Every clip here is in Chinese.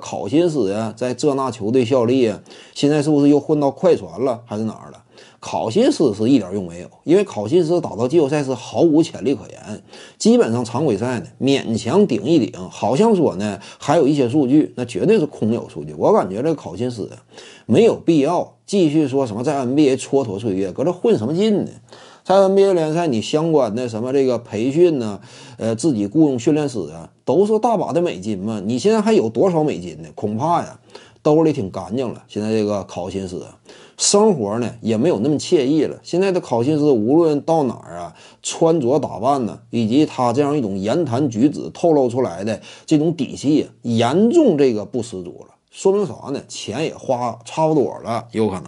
考辛斯呀，在这那球队效力，现在是不是又混到快船了，还是哪儿了？考辛斯是一点用没有，因为考辛斯打到季后赛是毫无潜力可言，基本上常规赛呢勉强顶一顶，好像说呢还有一些数据，那绝对是空有数据。我感觉这考辛斯没有必要继续说什么在 NBA 蹉跎岁月，搁这混什么劲呢？在 NBA 联赛，你相关的什么这个培训呢？呃，自己雇佣训练师啊，都是大把的美金嘛。你现在还有多少美金呢？恐怕呀，兜里挺干净了。现在这个考辛斯，生活呢也没有那么惬意了。现在的考辛斯，无论到哪儿啊，穿着打扮呢，以及他这样一种言谈举止透露出来的这种底气，严重这个不十足了。说明啥呢？钱也花差不多了，有可能。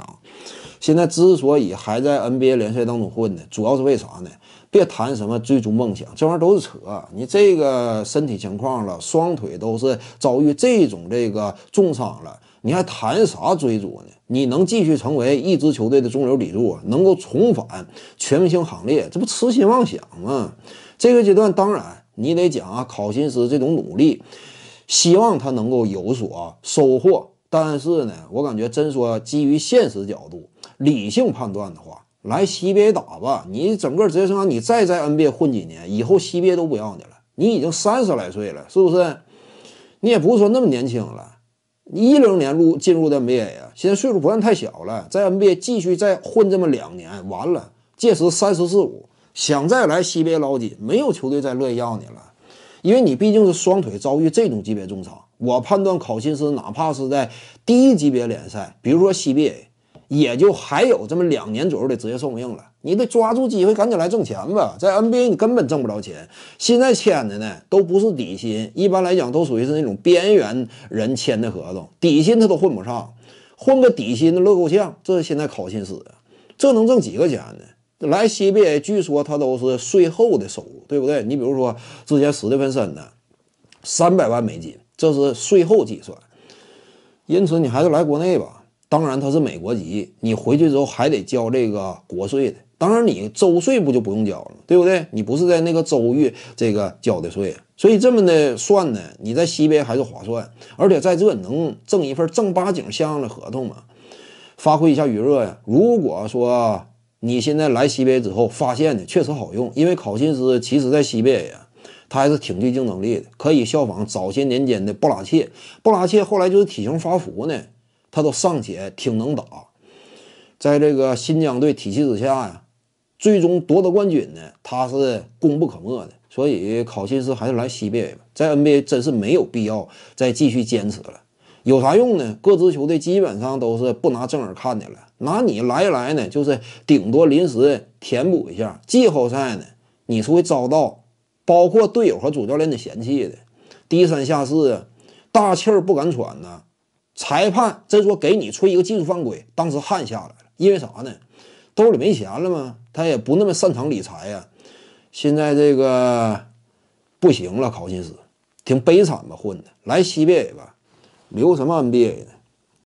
现在之所以还在 NBA 联赛当中混呢，主要是为啥呢？别谈什么追逐梦想，这玩意儿都是扯。你这个身体情况了，双腿都是遭遇这种这个重伤了，你还谈啥追逐呢？你能继续成为一支球队的中流砥柱，能够重返全明星行列，这不痴心妄想吗？这个阶段当然你得讲啊，考辛斯这种努力，希望他能够有所收获。但是呢，我感觉真说基于现实角度。理性判断的话，来 CBA 打吧。你整个职业生涯，你再在 NBA 混几年，以后 CBA 都不要你了。你已经三十来岁了，是不是？你也不是说那么年轻了，一零年入进入的 NBA 啊，现在岁数不算太小了，在 NBA 继续再混这么两年，完了，届时三十四五，想再来 CBA 捞金，没有球队再乐意要你了，因为你毕竟是双腿遭遇这种级别重伤。我判断考辛斯，哪怕是在低级别联赛，比如说 CBA。也就还有这么两年左右的职业寿命了，你得抓住机会赶紧来挣钱吧。在 NBA 你根本挣不着钱，现在签的呢都不是底薪，一般来讲都属于是那种边缘人签的合同，底薪他都混不上，混个底薪的乐够呛。这现在考辛斯，这能挣几个钱呢？来 CBA 据说他都是税后的收入，对不对？你比如说之前史蒂芬森呢，三百万美金，这是税后计算，因此你还是来国内吧。当然他是美国籍，你回去之后还得交这个国税的。当然你州税不就不用交了，对不对？你不是在那个州域这个交的税，所以这么的算呢，你在西北还是划算，而且在这能挣一份正八经像样的合同嘛，发挥一下余热呀。如果说你现在来西北之后发现的确实好用，因为考辛斯其实在西北呀，他还是挺具竞争力的，可以效仿早些年间的布拉切，布拉切后来就是体型发福呢。他都尚且挺能打，在这个新疆队体系之下呀，最终夺得冠军呢，他是功不可没的。所以考辛斯还是来 CBA 吧，在 NBA 真是没有必要再继续坚持了，有啥用呢？各支球队基本上都是不拿正眼看的了，拿你来一来呢，就是顶多临时填补一下季后赛呢，你是会遭到包括队友和主教练的嫌弃的，低三下四，大气儿不敢喘呢。裁判真说给你吹一个技术犯规，当时汗下来了，因为啥呢？兜里没钱了吗？他也不那么擅长理财呀。现在这个不行了，考辛斯挺悲惨吧，混的来 c b a 吧，留什么 NBA 呢？